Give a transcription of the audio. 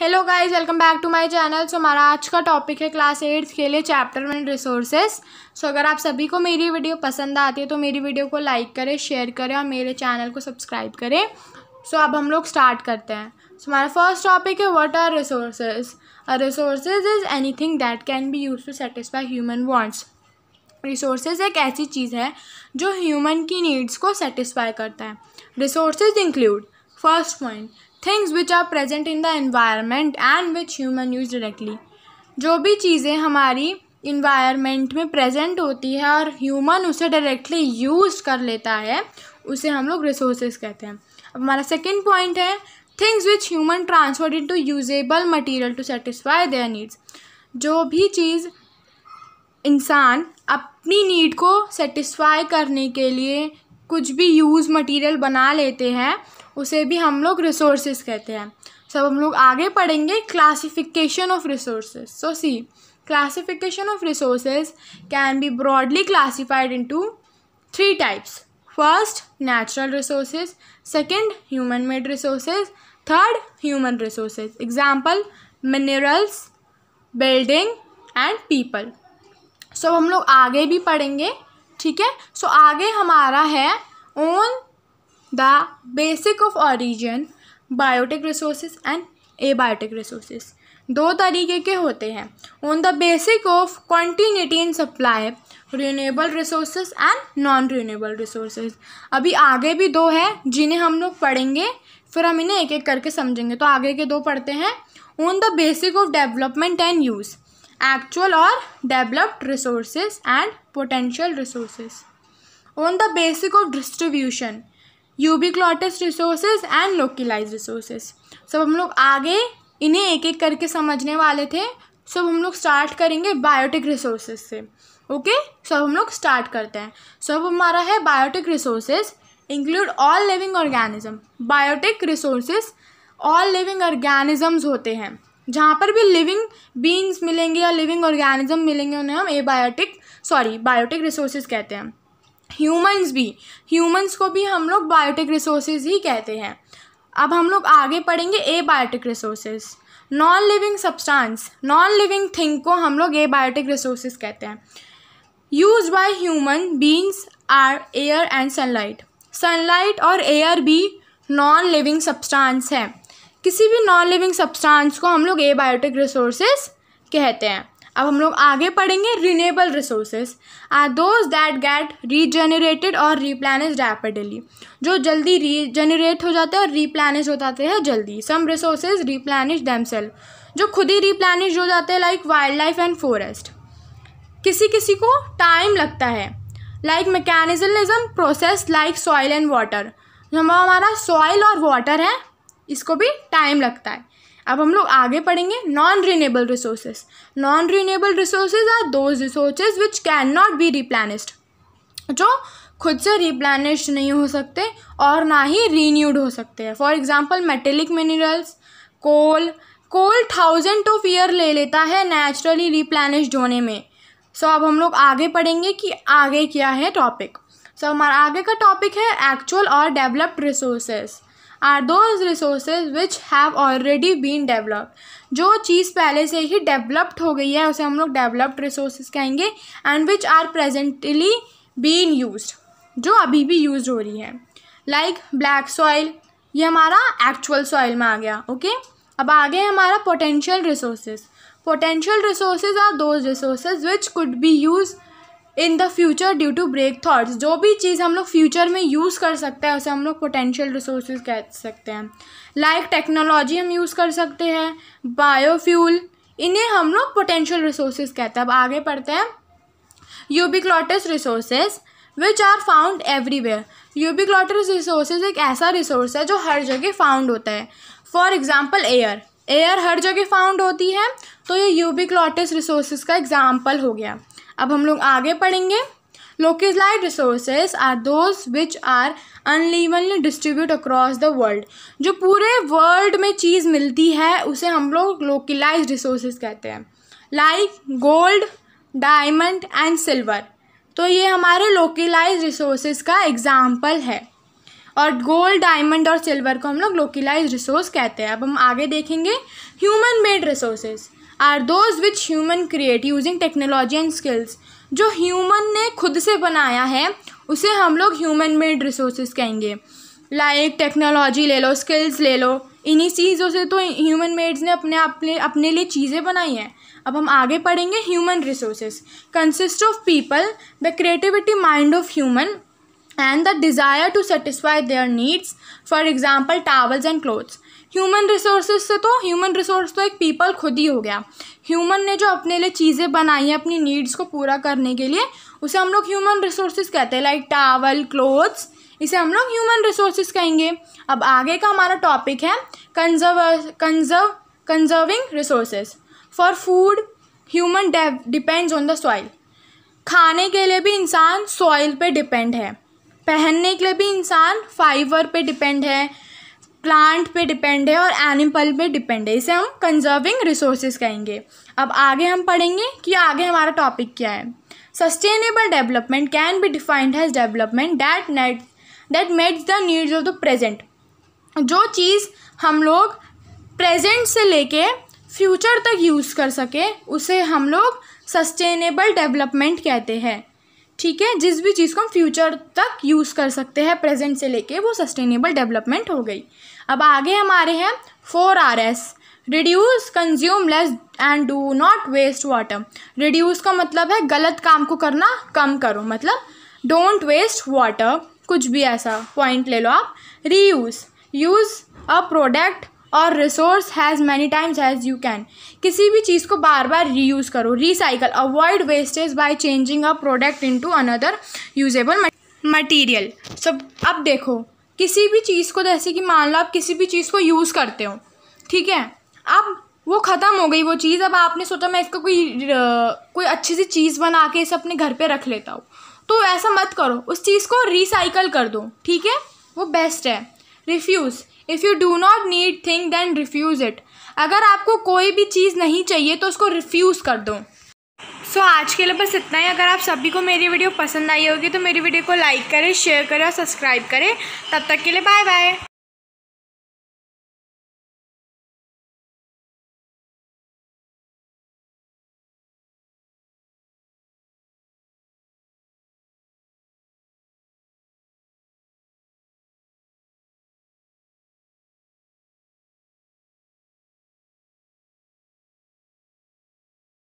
Hello guys welcome back to my channel so हमारा आज का टॉपिक है क्लास एट्थ के लिए चैप्टर वन रिसोर्सेज सो अगर आप सभी को मेरी वीडियो पसंद आती है तो मेरी वीडियो को लाइक करें शेयर करें और मेरे चैनल को सब्सक्राइब करें सो so, अब हम लोग स्टार्ट करते हैं सो so, हमारा फर्स्ट टॉपिक है what are resources uh resources is thing that can be use to satisfy human wants resources एक ऐसी चीज़ है जो ह्यूमन की नीड्स को सेटिस्फाई करता है resources include first point things which are present in the environment and which human use directly जो भी चीज़ें हमारी इन्वायरमेंट में प्रेजेंट होती है और ह्यूमन उसे डायरेक्टली यूज़ कर लेता है उसे हम लोग रिसोर्सेस कहते हैं अब हमारा सेकेंड पॉइंट है things which human transferred in to usable material to satisfy their needs जो भी चीज़ इंसान अपनी नीड को सेटिस्फाई करने के लिए कुछ भी यूज़ मटेरियल बना लेते हैं उसे भी हम लोग रिसोर्सेज कहते हैं सब हम लोग आगे पढ़ेंगे classification of resources so see classification of resources can be broadly classified into three types first natural resources second human made resources third human resources example minerals building and people सब हम लोग आगे भी पढ़ेंगे ठीक है सो आगे हमारा है on the basic of origin biotic resources and abiotic resources दो तरीके के होते हैं on the basic of quantity in supply renewable resources and non renewable resources अभी आगे भी दो है जिन्हें हम लोग पढ़ेंगे फिर हम इन्हें एक एक करके समझेंगे तो आगे के दो पढ़ते हैं on the basic of development and use actual और developed resources and potential resources. On the basic of distribution ubiquitous resources and localize resources सब हम लोग आगे इन्हें एक एक करके समझने वाले थे सब हम लोग स्टार्ट करेंगे बायोटिक रिसोर्सेज से ओके okay? सब हम लोग स्टार्ट करते हैं सब हमारा है biotic resources include all living organism biotic resources all living organisms होते हैं जहाँ पर भी लिविंग बींग्स मिलेंगे या लिविंग ऑर्गेनिज्म मिलेंगे उन्हें हम एबायोटिक सॉरी बायोटिक रिसोर्सेज कहते हैं ह्यूमंस भी ह्यूमंस को भी हम लोग बायोटिक रिसोर्सेज ही कहते हैं अब हम लोग आगे पढ़ेंगे abiotic resources non living substance non living thing को हम लोग ए बायोटिक रिसोर्सेज कहते हैं use by human beings are air and sunlight sunlight और एयर भी नॉन लिविंग सब्सटेंस है किसी भी नॉन लिविंग सब्सटेंस को हम लोग ए बायोटिक रिसोर्सेस कहते हैं अब हम लोग आगे पढ़ेंगे renewable resources are those that get regenerated और रीप्लानिज रैपिडली जो जल्दी रीजनरेट हो जाते हैं और रीप्लानिश हो जाते हैं जल्दी सम रिसोर्सेज रीप्लानिश सेल्फ जो खुद ही रीप्लानिश हो जाते हैं like wildlife and forest किसी किसी को टाइम लगता है like mechanism process like soil and water हमारा सॉइल और वाटर है इसको भी टाइम लगता है अब हम लोग आगे पढ़ेंगे non renewable resources non renewable resources are those resources which can not be replenished जो खुद से रिप्लानिश नहीं हो सकते और ना ही रीन्यूड हो सकते हैं for example metallic minerals coal coal thousand of year ले लेता है नेचुरली रिप्लानिश होने में सो so, अब हम लोग आगे पढ़ेंगे कि आगे क्या है टॉपिक सो so, हमारा आगे का टॉपिक है एक्चुअल और developed resources are those resource which have already been developed जो चीज़ पहले से ही डेवलप्ड हो गई है उसे हम लोग डेवलप्ड रिसोर्स कहेंगे and which are presently been use जो अभी भी यूज हो रही है लाइक ब्लैक सॉइल ये हमारा एक्चुअल सॉइल में आ गया ओके okay? अब आ गए हमारा potential resources potential resources are those resources which could be use in the future due to breakthroughs जो भी चीज़ हम लोग फ्यूचर में यूज़ कर सकते हैं उसे हम लोग पोटेंशियल रिसोर्सेज कह सकते हैं लाइक like टेक्नोलॉजी हम यूज़ कर सकते हैं बायोफ्यूल इन्हें हम लोग पोटेंशियल रिसोर्सेज कहते हैं अब आगे पढ़ते हैं ubiquitous resources which are found everywhere ubiquitous resources एक ऐसा रिसोर्स है जो हर जगह फाउंड होता है फॉर एग्ज़ाम्पल एयर एयर हर जगह फाउंड होती है तो ये यूबिक्लॉटस रिसोर्सेज का एग्ज़ाम्पल हो गया अब हम लोग आगे पढ़ेंगे localized resources are those which are unevenly distribute across the world जो पूरे वर्ल्ड में चीज़ मिलती है उसे हम लोग लोकेलाइज रिसोर्सेज कहते हैं like gold diamond and silver तो ये हमारे लोकेलाइज रिसोर्सेज का एग्ज़ाम्पल है और गोल्ड डायमंड और सिल्वर को हम लोग लोकलाइज रिसोर्स कहते हैं अब हम आगे देखेंगे human made resources are those which human create using technology and skills जो ह्यूमन ने खुद से बनाया है उसे हम लोग ह्यूमन मेड रिसोर्सेज कहेंगे लाइक टेक्नोलॉजी ले लो स्किल्स ले लो इन्हीं चीज़ों से तो ह्यूमन मेड्स ने अपने अपने अपने लिए चीज़ें बनाई हैं अब हम आगे पढ़ेंगे human resources consist of people the creativity mind of human and the desire to satisfy their needs for example towels and clothes human resources से तो ह्यूमन रिसोर्स तो एक पीपल खुद ही हो गया ह्यूमन ने जो अपने लिए चीज़ें बनाई हैं अपनी नीड्स को पूरा करने के लिए उसे हम लोग ह्यूमन रिसोर्सेज कहते हैं लाइक टावल क्लोथ्स इसे हम लोग ह्यूमन रिसोर्सेज कहेंगे अब आगे का हमारा टॉपिक है conserve conserve conserving resources for food human depends on the soil खाने के लिए भी इंसान सॉइल पे डिपेंड है पहनने के लिए भी इंसान फाइबर पे डिपेंड है प्लांट पे डिपेंड है और एनिमल पे डिपेंड है इसे हम कंजर्विंग रिसोर्सेज कहेंगे अब आगे हम पढ़ेंगे कि आगे हमारा टॉपिक क्या है sustainable development can be defined as development that net that meets the needs of the present जो चीज़ हम लोग प्रेजेंट से लेके फ्यूचर तक यूज़ कर सके उसे हम लोग सस्टेनेबल डेवलपमेंट कहते हैं ठीक है जिस भी चीज़ को हम फ्यूचर तक यूज़ कर सकते हैं प्रेजेंट से लेके वो सस्टेनेबल डेवलपमेंट हो गई अब आगे हमारे हैं four Rs reduce consume less and do not waste water reduce का मतलब है गलत काम को करना कम करो मतलब डोंट वेस्ट वाटर कुछ भी ऐसा पॉइंट ले लो आप रीयूज़ यूज़ अ प्रोडक्ट और resource has many times has you can किसी भी चीज़ को बार बार रीयूज़ करो recycle avoid wastage by changing a product into another usable material सब अब देखो किसी भी चीज़ को जैसे कि मान लो आप किसी भी चीज़ को यूज़ करते हो ठीक है अब वो ख़त्म हो गई वो चीज़ अब आपने सोचा मैं इसका कोई कोई अच्छी सी चीज़ बना के इसे अपने घर पे रख लेता हूँ तो ऐसा मत करो उस चीज़ को रिसाइकल कर दो ठीक है वो बेस्ट है refuse if you do not need thing then refuse it अगर आपको कोई भी चीज़ नहीं चाहिए तो उसको रिफ्यूज़ कर दो सो so, आज के लिए बस इतना ही अगर आप सभी को मेरी वीडियो पसंद आई होगी तो मेरी वीडियो को लाइक करें शेयर करें और सब्सक्राइब करें तब तक के लिए बाय बाय